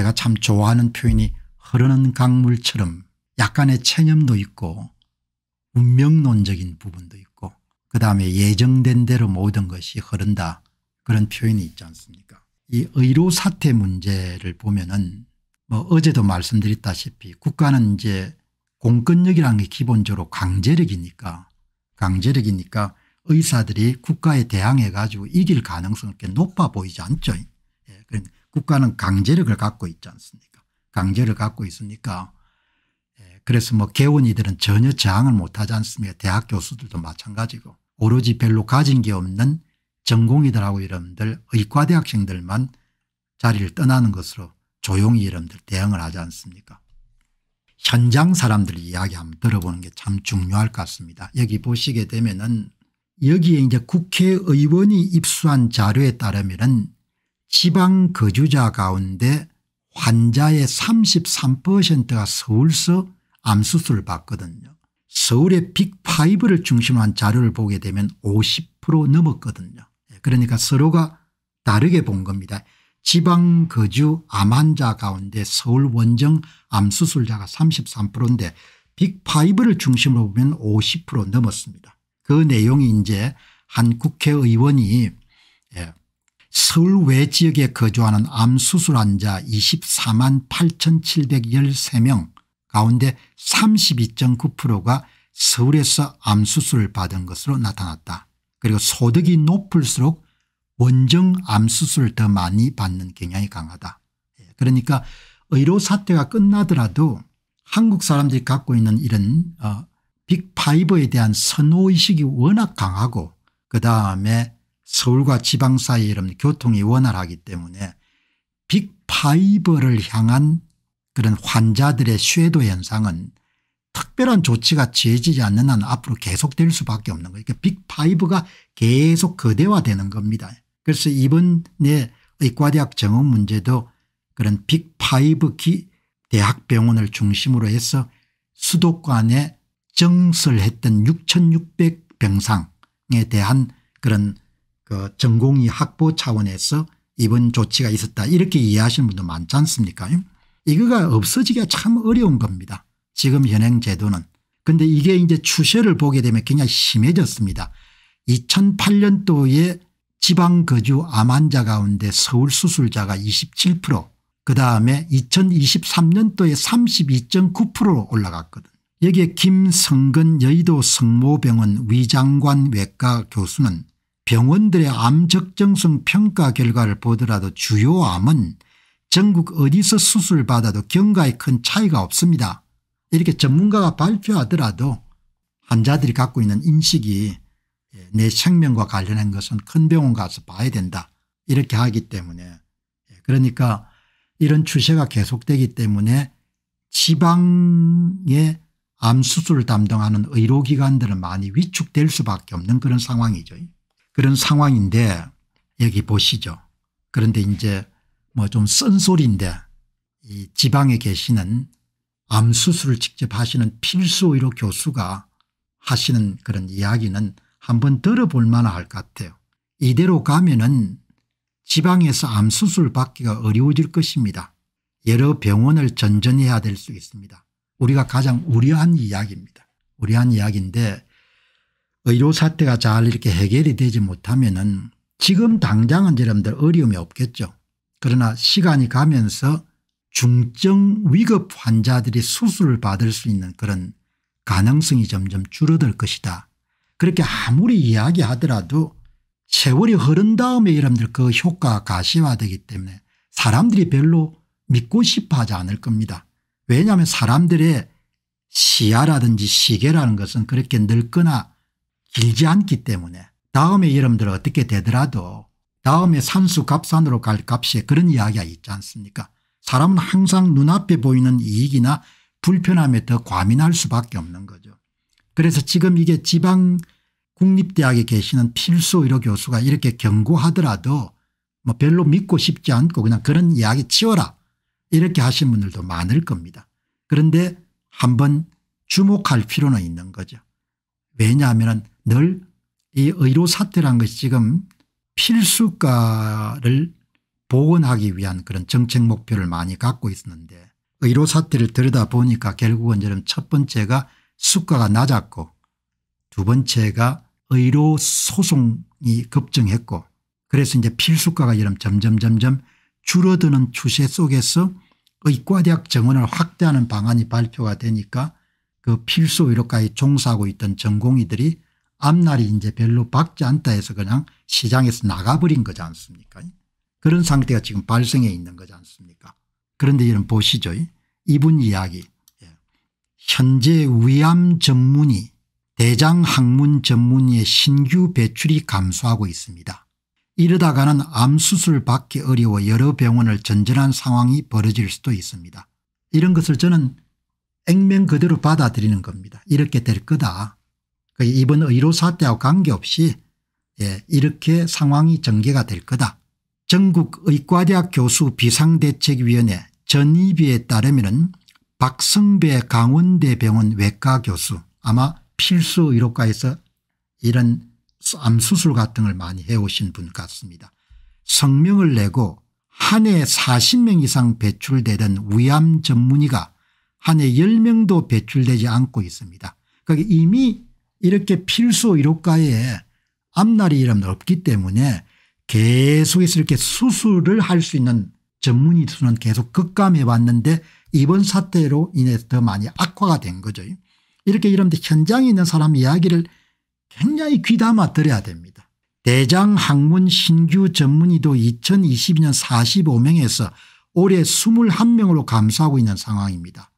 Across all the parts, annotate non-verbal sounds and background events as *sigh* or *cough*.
제가 참 좋아하는 표현이 흐르는 강물처럼 약간의 체념도 있고 운명론적인 부분도 있고 그 다음에 예정된 대로 모든 것이 흐른다 그런 표현이 있지 않습니까 이 의료 사태 문제를 보면은 뭐 어제도 말씀드렸다시피 국가는 이제 공권력이라는 게 기본적으로 강제력이니까 강제력이니까 의사들이 국가에 대항해 가지고 이길 가능성이 높아 보이지 않죠. 예, 그러니까 국가는 강제력을 갖고 있지 않습니까 강제를 갖고 있으니까 예, 그래서 뭐 개원이들은 전혀 저항을 못하지 않습니까 대학 교수들도 마찬가지고 오로지 별로 가진 게 없는 전공이들하고 여러분들 의과대학생들만 자리를 떠나는 것으로 조용히 여러분들 대응을 하지 않습니까 현장 사람들 이야기 한번 들어보는 게 참 중요할 것 같습니다. 여기 보시게 되면은 여기에 이제 국회의원이 입수한 자료에 따르면은 지방 거주자 가운데 환자의 33%가 서울서 암수술을 받거든요. 서울의 빅5를 중심으로 한 자료를 보게 되면 50% 넘었거든요. 예, 그러니까 서로가 다르게 본 겁니다. 지방 거주 암 환자 가운데 서울 원정 암수술자가 33%인데 빅5를 중심으로 보면 50% 넘었습니다. 그 내용이 이제 한 국회의원이 예, 서울 외 지역에 거주하는 암수술 환자 24만 8713명 가운데 32.9%가 서울에서 암수술을 받은 것으로 나타났다. 그리고 소득이 높을수록 원정 암수술을 더 많이 받는 경향이 강하다. 예, 그러니까 의료 사태가 끝나더라도 한국 사람들이 갖고 있는 이런 어, 빅파이브에 대한 선호의식이 워낙 강하고 그다음에 서울과 지방 사이에 이런 교통이 원활하기 때문에 빅파이버를 향한 그런 환자들의 쇄도 현상은 특별한 조치가 취해지지 않는 한 앞으로 계속될 수밖에 없는 거예요. 그러니까 빅파이브가 계속 거대화되는 겁니다. 그래서 이번에 의과대학 정원 문제도 그런 빅파이브 대학병원을 중심으로 해서 수도권에 정설했던 6600 병상에 대한 그런 그 전공이 학부 차원에서 이번 조치가 있었다 이렇게 이해하시는 분도 많지 않습니까 이거가 없어지기가 참 어려운 겁니다. 지금 현행 제도는. 근데 이게 이제 추세를 보게 되면 굉장히 심해졌습니다. 2008년도에 지방 거주 암 환자 가운데 서울 수술자가 27% 그다음에 2023년도에 32.9%로 올라갔거든. 여기에 김성근 여의도 성모병원 위장관 외과 교수는 병원들의 암 적정성 평가 결과를 보더라도 주요 암은 전국 어디서 수술받아도 경과에 큰 차이가 없습니다. 이렇게 전문가가 발표하더라도 환자들이 갖고 있는 인식이 예, 내 생명과 관련한 것은 큰 병원 가서 봐야 된다 이렇게 하기 때문에 예, 그러니까 이런 추세가 계속되기 때문에 지방의 암수술 담당하는 의료기관들은 많이 위축될 수밖에 없는 그런 상황이죠. 그런 상황인데 여기 보시죠. 그런데 이제 뭐 좀 쓴소리인데 이 지방에 계시는 암수술을 직접 하시는 필수의료 교수가 하시는 그런 이야기는 한번 들어볼 만할 것 같아요. 이대로 가면은 지방에서 암수술 받기가 어려워질 것입니다. 여러 병원을 전전해야 될 수 있습니다. 우리가 가장 우려한 이야기입니다. 우려한 이야기인데 의료 사태가 잘 이렇게 해결이 되지 못하면 은 지금 당장은 여러분들 어려움이 없겠죠. 그러나 시간이 가면서 중증 위급 환자들이 수술을 받을 수 있는 그런 가능성이 점점 줄어들 것이다. 그렇게 아무리 이야기하더라도 세월이 흐른 다음에 여러분들 그 효과가 가시화되기 때문에 사람들이 별로 믿고 싶어 하지 않을 겁니다. 왜냐하면 사람들의 시야라든지 시계라는 것은 그렇게 늙거나 길지 않기 때문에 다음에 여러분들 어떻게 되더라도 다음에 산수갑산으로 갈 값에 그런 이야기가 있지 않습니까 사람은 항상 눈앞에 보이는 이익이나 불편함에 더 과민할 수밖에 없는 거죠. 그래서 지금 이게 지방 국립대학에 계시는 필수 의료 교수가 이렇게 경고하더라도 뭐 별로 믿고 싶지 않고 그냥 그런 이야기 치워라 이렇게 하신 분들도 많을 겁니다. 그런데 한번 주목할 필요는 있는 거죠. 왜냐하면 늘이 의료 사태란 것이 지금 필수가를 복원하기 위한 그런 정책 목표를 많이 갖고 있었는데 의료 사태를 들여다보니까 결국은 저는 첫 번째가 수가가 낮았고 두 번째가 의료 소송이 급증했고 그래서 이제 필수가가 이런 점점 점점 줄어드는 추세 속에서 의과대학 정원을 확대하는 방안이 발표가 되니까 그 필수 의료과에 종사하고 있던 전공의들이 앞날이 이제 별로 밝지 않다 해서 그냥 시장에서 나가버린 거지 않습니까 그런 상태가 지금 발생해 있는 거지 않습니까 그런데 이런 보시죠 이분 이야기 예. 현재 위암 전문의 대장 항문 전문의의 신규 배출이 감소하고 있습니다. 이러다가는 암수술 받기 어려워 여러 병원을 전전한 상황이 벌어질 수도 있습니다. 이런 것을 저는 액면 그대로 받아들이는 겁니다. 이렇게 될 거다. 그러니까 이번 의료사태와 관계없이 예, 이렇게 상황이 전개가 될 거다. 전국의과대학 교수 비상대책위원회 전이비에 따르면 박성배 강원대 병원 외과 교수 아마 필수 의료과에서 이런 암수술 같은 걸 많이 해오신 분 같습니다. 성명을 내고 한 해 40명 이상 배출되던 위암 전문의가 한 해 10명도 배출되지 않고 있습니다. 그러니까 이미 이렇게 필수 의료과에앞날이 이런 없기 때문에 계속해서 이렇게 수술을 할 수 있는 전문의 수는 계속 급감해 왔는데 이번 사태로 인해서 더 많이 악화가 된 거죠. 이렇게 이런데 현장에 있는 사람 이야기를 굉장히 귀담아 들어야 됩니다. 대장 항문 신규 전문의도 2022년 45명에서 올해 21명으로 감소하고 있는 상황입니다.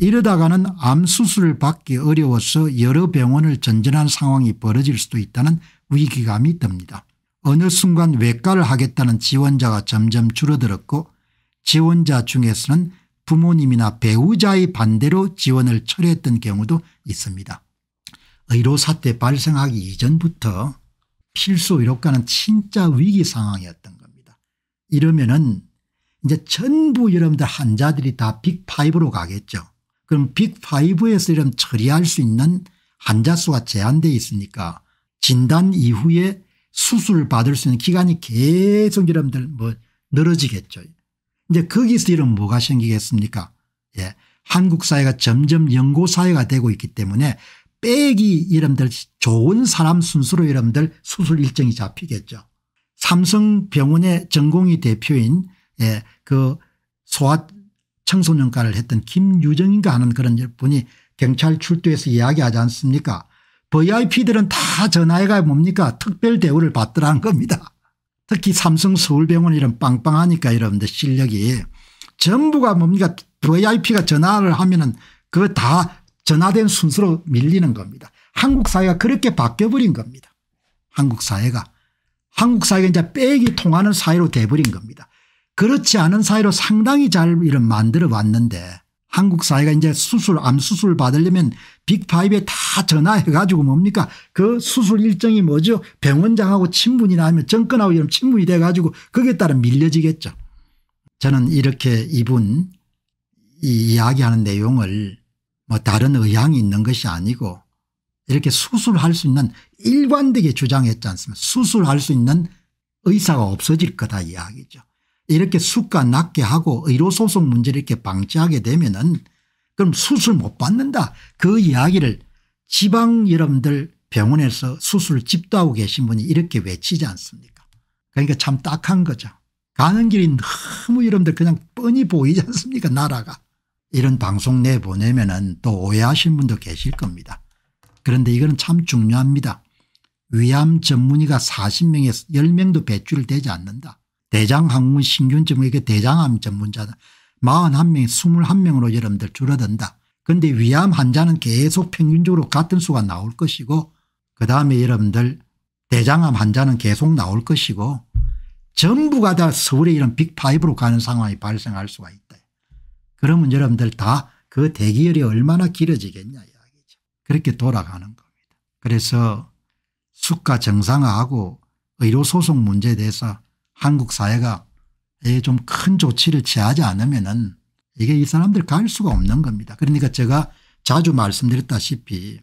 이러다가는 암수술을 받기 어려워서 여러 병원을 전전한 상황이 벌어질 수도 있다는 위기감이 듭니다. 어느 순간 외과를 하겠다는 지원자가 점점 줄어들었고 지원자 중에서는 부모님이나 배우자의 반대로 지원을 철회했던 경우도 있습니다. 의료 사태 발생하기 이전부터 필수 의료과는 진짜 위기 상황이었던 겁니다. 이러면은 이제 전부 여러분들 환자들이 다 빅파이브로 가겠죠. 그럼 빅5에서 이런 처리할 수 있는 환자 수가 제한되어 있으니까 진단 이후에 수술 받을 수 있는 기간이 계속 여러분들 뭐 늘어지겠죠. 이제 거기서 이런 뭐가 생기겠습니까 예. 한국 사회가 점점 연고 사회가 되고 있기 때문에 빼기 여러들 좋은 사람 순수로 여러들 수술 일정이 잡히겠죠. 삼성병원의 전공의 대표인 예, 그 소아 청소년과를 했던 김유정인가 하는 그런 분이 경찰 출두해서 이야기하지 않습니까 VIP들은 다 전화해가 뭡니까 특별 대우를 받더라는 겁니다. 특히 삼성 서울병원 이런 빵빵하니까 여러분들 실력이 전부가 뭡니까 VIP가 전화를 하면은 그 다 전화된 순서로 밀리는 겁니다. 한국 사회가 그렇게 바뀌어버린 겁니다. 한국 사회가. 한국 사회가 이제 빼기 통하는 사회로 돼버린 겁니다. 그렇지 않은 사회로 상당히 잘 이런 만들어 왔는데 한국 사회가 이제 수술 암 수술 받으려면 빅파이브에 다 전화해 가지고 뭡니까 그 수술 일정이 뭐죠 병원장하고 친분이 나면 정권하고 이런 친분이 돼 가지고 거기에 따라 밀려지겠죠. 저는 이렇게 이분 이 이야기하는 내용을 뭐 다른 의향이 있는 것이 아니고 이렇게 수술할 수 있는 일관되게 주장했지 않습니까 수술할 수 있는 의사가 없어질 거다 이야기죠. 이렇게 수가 낮게 하고 의료소송 문제를 이렇게 방치하게 되면은 그럼 수술 못 받는다 그 이야기를 지방 여러분들 병원에서 수술 집도하고 계신 분이 이렇게 외치지 않습니까 그러니까 참 딱한 거죠 가는 길이 너무 여러분들 그냥 뻔히 보이지 않습니까 나라가 이런 방송 내보내면 은또 오해하신 분도 계실 겁니다 그런데 이거는 참 중요합니다 위암 전문의가 40명에서 10명도 배출되지 않는다 대장항문 신균증 이게 대장암 전문자 41명 이 21명으로 여러분들 줄어든다. 근데 위암 환자는 계속 평균적으로 같은 수가 나올 것이고 그다음에 여러분들 대장암 환자는 계속 나올 것이고 전부가 다 서울에 이런 빅5로 가는 상황이 발생할 수가 있다. 그러면 여러분들 다 그 대기열이 얼마나 길어지겠냐 이야기죠. 그렇게 돌아가는 겁니다. 그래서 수가 정상화하고 의료소송 문제에 대해서 한국 사회가 좀 큰 조치를 취하지 않으면은 이게 이 사람들 갈 수가 없는 겁니다. 그러니까 제가 자주 말씀드렸다시피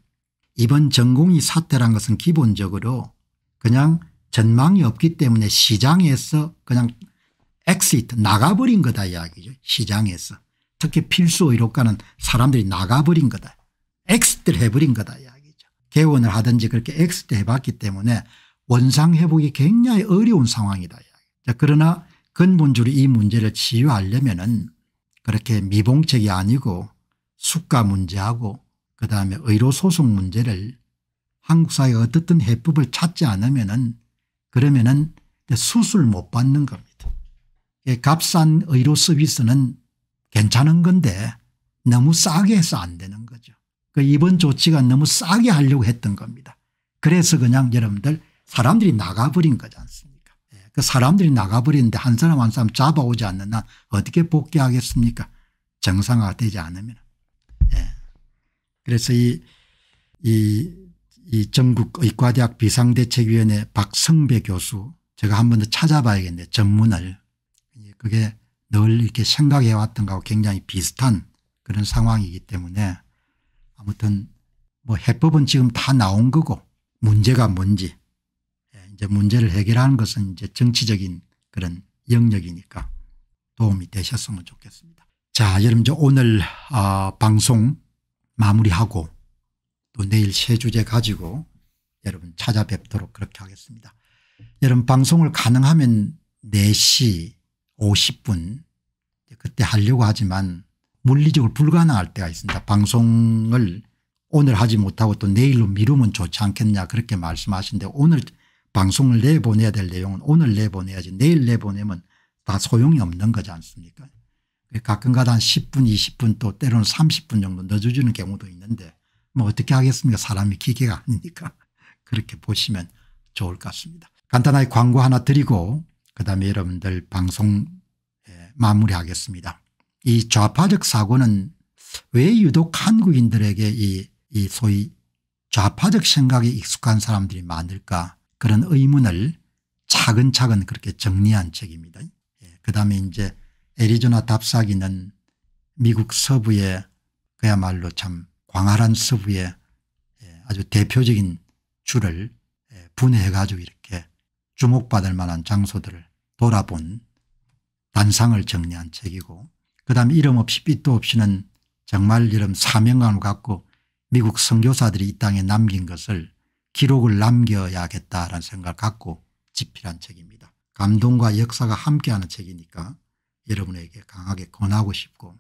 이번 전공이 사태란 것은 기본적으로 그냥 전망이 없기 때문에 시장에서 그냥 엑시트 나가버린 거다 이야기죠. 시장에서 특히 필수 의료가는 사람들이 나가버린 거다. 엑시트를 해버린 거다 이야기죠. 개원을 하든지 그렇게 엑시트 해봤기 때문에 원상회복이 굉장히 어려운 상황이다. 자, 그러나 근본적으로 이 문제를 치유하려면 은 그렇게 미봉책이 아니고 수가 문제하고 그다음에 의료소송 문제를 한국 사회가 어떻든 해법을 찾지 않으면 은 그러면 은 수술 못 받는 겁니다. 예, 값싼 의료 서비스는 괜찮은 건데 너무 싸게 해서 안 되는 거죠. 그 이번 조치가 너무 싸게 하려고 했던 겁니다. 그래서 그냥 여러분들 사람들이 나가버린 거지 않습니까 그 사람들이 나가버리는데 한 사람 한 사람 잡아오지 않는 한 어떻게 복귀하겠습니까? 정상화 되지 않으면. 예. 그래서 이, 이, 이 전국의과대학 비상대책위원회 박성배 교수 제가 한 번 더 찾아봐야겠네 전문을. 예, 그게 늘 이렇게 생각해왔던 거하고 굉장히 비슷한 그런 상황이기 때문에 아무튼 뭐 해법은 지금 다 나온 거고 문제가 뭔지 이제 문제를 해결하는 것은 이제 정치적인 그런 영역이니까 도움이 되셨으면 좋겠습니다. 자, 여러분 이제 오늘 어, 방송 마무리하고 또 내일 새 주제 가지고 여러분 찾아뵙도록 그렇게 하겠습니다. 여러분 방송을 가능하면 4시 50분 그때 하려고 하지만 물리적으로 불가능할 때가 있습니다. 방송을 오늘 하지 못하고 또 내일로 미루면 좋지 않겠냐 그렇게 말씀하시는데 오늘 방송을 내보내야 될 내용은 오늘 내보내야지 내일 내보내면 다 소용이 없는 거지 않습니까 가끔가다 한 10분 20분 또 때로는 30분 정도 늦어지는 경우도 있는데 뭐 어떻게 하겠습니까 사람이 기계가 아니니까 *laughs* 그렇게 보시면 좋을 것 같습니다. 간단하게 광고 하나 드리고 그다음에 여러분들 방송 예, 마무리하겠습니다. 이 좌파적 사고는 왜 유독 한국인들에게 이, 이 소위 좌파적 생각에 익숙한 사람들이 많을까 그런 의문을 차근차근 그렇게 정리한 책입니다. 예. 그 다음에 이제 애리조나 답사기는 미국 서부의 그야말로 참 광활한 서부의 예, 아주 대표적인 줄을 예, 분해해 가지고 이렇게 주목받을 만한 장소들을 돌아본 단상을 정리한 책이고 그다음 이름 없이 빛도 없이는 정말 이름 사명감을 갖고 미국 선교사들이 이 땅에 남긴 것을 기록을 남겨야겠다라는 생각을 갖고 집필한 책입니다. 감동과 역사가 함께하는 책이니까 여러분에게 강하게 권하고 싶고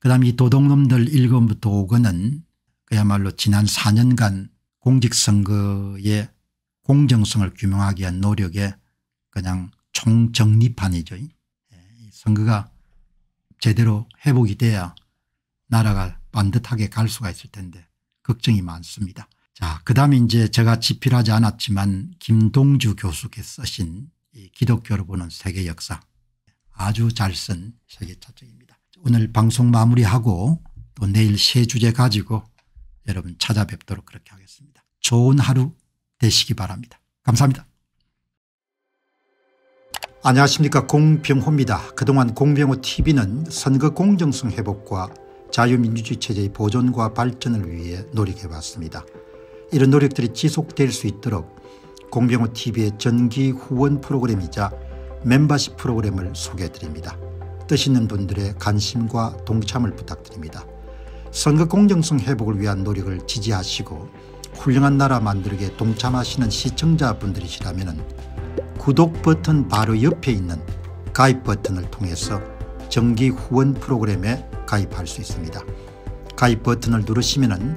그다음 이 도둑놈들 1권부터 5권은 그야말로 지난 4년간 공직선거의 공정성을 규명하기 위한 노력에 그냥 총정리판이죠. 선거가 제대로 회복이 돼야 나라가 반듯하게 갈 수가 있을 텐데 걱정이 많습니다. 자, 그 다음에 이제 제가 집필하지 않았지만 김동주 교수께 쓰신 이 기독교를 보는 세계 역사 아주 잘 쓴 세계차책입니다. 오늘 방송 마무리하고 또 내일 새 주제 가지고 여러분 찾아뵙도록 그렇게 하겠습니다. 좋은 하루 되시기 바랍니다. 감사합니다. 안녕하십니까 공병호입니다. 그동안 공병호 tv는 선거 공정성 회복과 자유민주주의 체제의 보존과 발전을 위해 노력해왔습니다. 이런 노력들이 지속될 수 있도록 공병호TV의 전기 후원 프로그램이자 멤버십 프로그램을 소개해드립니다. 뜻 있는 분들의 관심과 동참을 부탁드립니다. 선거 공정성 회복을 위한 노력을 지지하시고 훌륭한 나라 만들기에 동참하시는 시청자분들이시라면 구독 버튼 바로 옆에 있는 가입 버튼을 통해서 정기 후원 프로그램에 가입할 수 있습니다. 가입 버튼을 누르시면